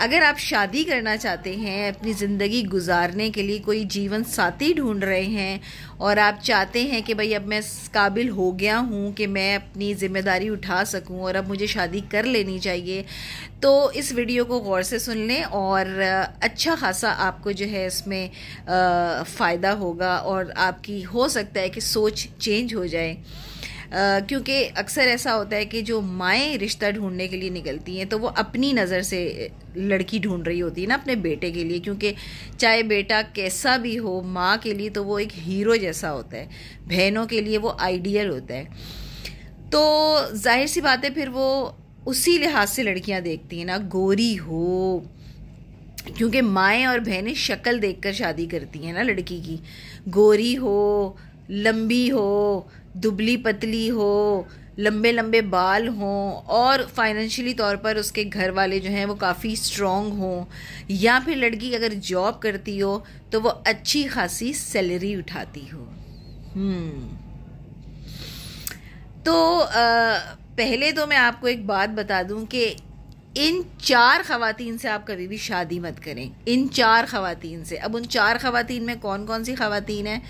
अगर आप शादी करना चाहते हैं अपनी ज़िंदगी गुजारने के लिए कोई जीवन साथी ढूंढ रहे हैं और आप चाहते हैं कि भाई अब मैं काबिल हो गया हूँ कि मैं अपनी ज़िम्मेदारी उठा सकूँ और अब मुझे शादी कर लेनी चाहिए तो इस वीडियो को गौर से सुन लें और अच्छा खासा आपको जो है इसमें फ़ायदा होगा और आपकी हो सकता है कि सोच चेंज हो जाए क्योंकि अक्सर ऐसा होता है कि जो माएँ रिश्ता ढूंढने के लिए निकलती हैं तो वो अपनी नज़र से लड़की ढूंढ रही होती है ना अपने बेटे के लिए क्योंकि चाहे बेटा कैसा भी हो माँ के लिए तो वो एक हीरो जैसा होता है बहनों के लिए वो आइडियल होता है तो जाहिर सी बात है फिर वो उसी लिहाज से लड़कियां देखती हैं ना गोरी हो क्योंकि माएँ और बहनें शक्ल देखकर शादी करती हैं ना लड़की की गोरी हो लंबी हो दुबली पतली हो लंबे लंबे बाल हों और फाइनेंशियली तौर पर उसके घर वाले जो हैं वो काफ़ी स्ट्रॉन्ग हों या फिर लड़की अगर जॉब करती हो तो वो अच्छी खासी सैलरी उठाती हो हम्म। तो आ, पहले तो मैं आपको एक बात बता दूं कि इन चार खातन से आप कभी भी शादी मत करें इन चार खातन से अब उन चार खातन में कौन कौन सी खातन हैं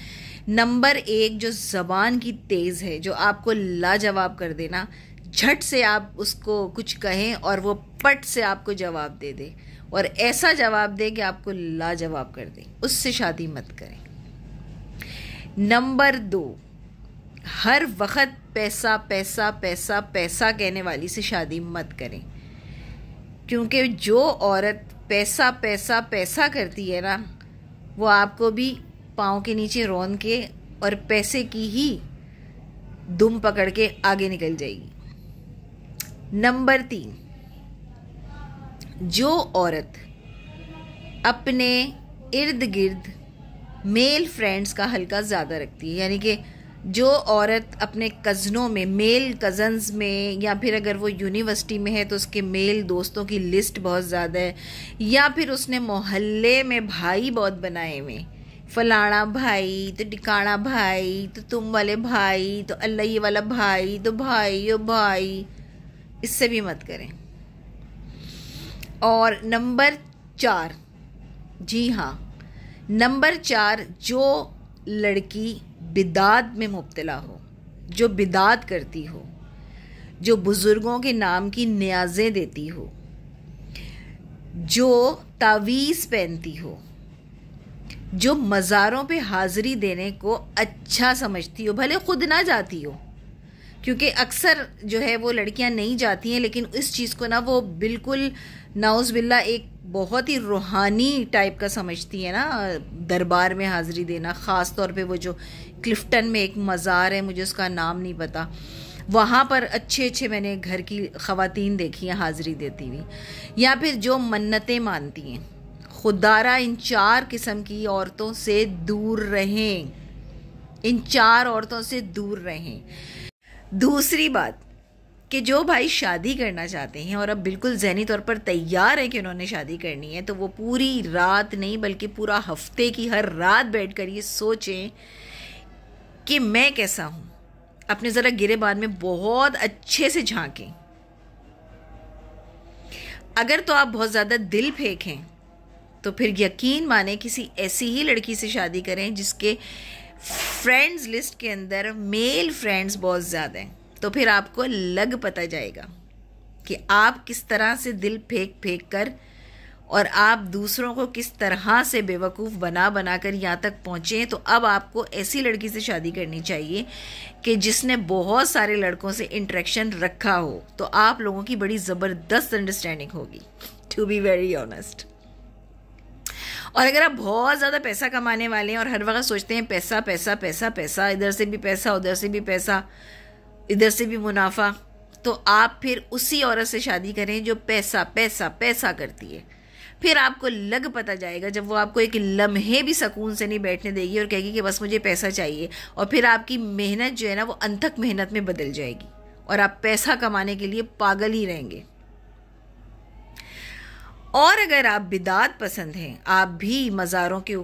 नंबर एक जो जबान की तेज़ है जो आपको लाजवाब कर देना झट से आप उसको कुछ कहें और वो पट से आपको जवाब दे दे और ऐसा जवाब दे कि आपको लाजवाब कर दे उससे शादी मत करें नंबर दो हर वक्त पैसा पैसा पैसा पैसा कहने वाली से शादी मत करें क्योंकि जो औरत पैसा पैसा पैसा करती है ना वो आपको भी पाँव के नीचे रौन के और पैसे की ही दुम पकड़ के आगे निकल जाएगी नंबर तीन जो औरत अपने इर्द गिर्द मेल फ्रेंड्स का हल्का ज़्यादा रखती है यानी कि जो औरत अपने कज़नों में मेल कज़न्स में या फिर अगर वो यूनिवर्सिटी में है तो उसके मेल दोस्तों की लिस्ट बहुत ज़्यादा है या फिर उसने मोहल्ले में भाई बहुत बनाए हुए हैं फलाना भाई तो टिकाना भाई तो तुम वाले भाई तो अल्लाह ये वाला भाई तो भाई ओ भाई इससे भी मत करें और नंबर चार जी हाँ नंबर चार जो लड़की बिदात में मुबतला हो जो बिदात करती हो जो बुज़ुर्गों के नाम की न्याजें देती हो जो तावीज़ पहनती हो जो मज़ारों पे हाज़िरी देने को अच्छा समझती हो भले खुद ना जाती हो क्योंकि अक्सर जो है वो लड़कियां नहीं जाती हैं लेकिन इस चीज़ को ना वो बिल्कुल नाउज बिल्ला एक बहुत ही रूहानी टाइप का समझती है ना दरबार में हाज़िरी देना ख़ास तौर पे वो जो क्लिफ्टन में एक मज़ार है मुझे उसका नाम नहीं पता वहाँ पर अच्छे अच्छे मैंने घर की ख़वातीन देखी हैं हाज़िरी देती हुई या फिर जो मन्नतें मानती हैं खुदारा इन चार किस्म की औरतों से दूर रहें इन चार औरतों से दूर रहें दूसरी बात कि जो भाई शादी करना चाहते हैं और अब बिल्कुल जहनी तौर पर तैयार है कि उन्होंने शादी करनी है तो वो पूरी रात नहीं बल्कि पूरा हफ्ते की हर रात बैठ कर ये सोचें कि मैं कैसा हूँ अपने ज़रा गिरेबान में बहुत अच्छे से झांकें अगर तो आप बहुत ज़्यादा दिल फेंकें तो फिर यकीन माने किसी ऐसी ही लड़की से शादी करें जिसके फ्रेंड्स लिस्ट के अंदर मेल फ्रेंड्स बहुत ज़्यादा हैं तो फिर आपको लग पता जाएगा कि आप किस तरह से दिल फेंक फेंक कर और आप दूसरों को किस तरह से बेवकूफ़ बना बना कर यहाँ तक पहुँचें तो अब आपको ऐसी लड़की से शादी करनी चाहिए कि जिसने बहुत सारे लड़कों से इंट्रैक्शन रखा हो तो आप लोगों की बड़ी ज़बरदस्त अंडरस्टैंडिंग होगी टू बी वेरी ऑनेस्ट और अगर आप बहुत ज़्यादा पैसा कमाने वाले हैं और हर वक्त सोचते हैं पैसा पैसा पैसा पैसा इधर से भी पैसा उधर से भी पैसा इधर से भी मुनाफा तो आप फिर उसी औरत से शादी करें जो पैसा पैसा पैसा करती है फिर आपको लग पता जाएगा जब वो आपको एक लम्हे भी सुकून से नहीं बैठने देगी और कहेगी कि बस मुझे पैसा चाहिए और फिर आपकी मेहनत जो है ना वो अनथक मेहनत में बदल जाएगी और आप पैसा कमाने के लिए पागल ही रहेंगे और अगर आप बिदात पसंद हैं आप भी मज़ारों के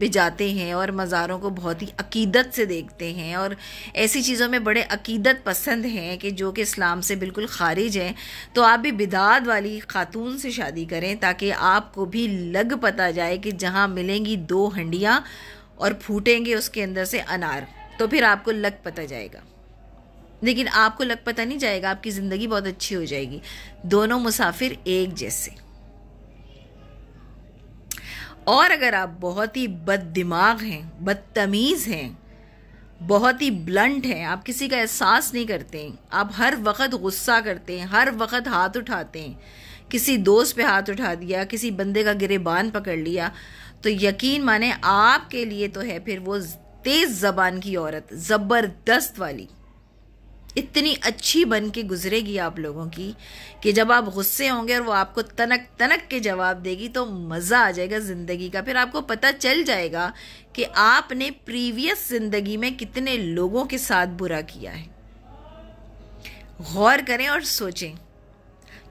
पे जाते हैं और मज़ारों को बहुत ही अकीदत से देखते हैं और ऐसी चीज़ों में बड़े अकीदत पसंद हैं कि जो कि इस्लाम से बिल्कुल खारिज हैं तो आप भी बिदात वाली खातून से शादी करें ताकि आपको भी लग पता जाए कि जहाँ मिलेंगी दो हंडियाँ और फूटेंगे उसके अंदर से अनार तो फिर आपको लग पता जाएगा लेकिन आपको लग पता नहीं जाएगा आपकी ज़िंदगी बहुत अच्छी हो जाएगी दोनों मुसाफिर एक जैसे और अगर आप बहुत ही बद दिमाग हैं बदतमीज़ हैं बहुत ही ब्लंट हैं आप किसी का एहसास नहीं करते आप हर वक्त गुस्सा करते हैं हर वक्त हाथ उठाते हैं किसी दोस्त पे हाथ उठा दिया किसी बंदे का गिरेबान पकड़ लिया तो यकीन माने आपके लिए तो है फिर वो तेज़ ज़बान की औरत ज़बरदस्त वाली इतनी अच्छी बन के गुजरेगी आप लोगों की कि जब आप गुस्से होंगे और वो आपको तनक तनक के जवाब देगी तो मज़ा आ जाएगा ज़िंदगी का फिर आपको पता चल जाएगा कि आपने प्रीवियस ज़िंदगी में कितने लोगों के साथ बुरा किया है गौर करें और सोचें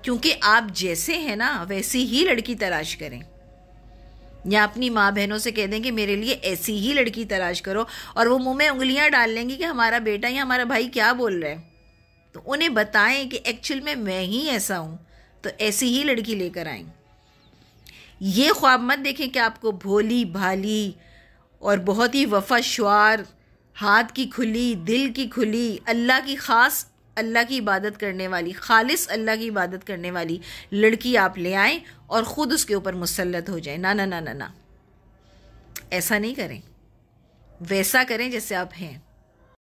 क्योंकि आप जैसे हैं ना वैसी ही लड़की तलाश करें या अपनी माँ बहनों से कह दें कि मेरे लिए ऐसी ही लड़की तलाश करो और वो मुंह में उंगलियां डाल लेंगी कि हमारा बेटा या हमारा भाई क्या बोल रहा है तो उन्हें बताएं कि एक्चुअल में मैं ही ऐसा हूँ तो ऐसी ही लड़की लेकर आए ये ख्वाब मत देखें कि आपको भोली भाली और बहुत ही वफा हाथ की खुली दिल की खुली अल्लाह की ख़ास अल्लाह की इबादत करने वाली खालिस अल्लाह की इबादत करने वाली लड़की आप ले आएं और ख़ुद उसके ऊपर मुसलत हो जाए ना ना ना ना ना ऐसा नहीं करें वैसा करें जैसे आप हैं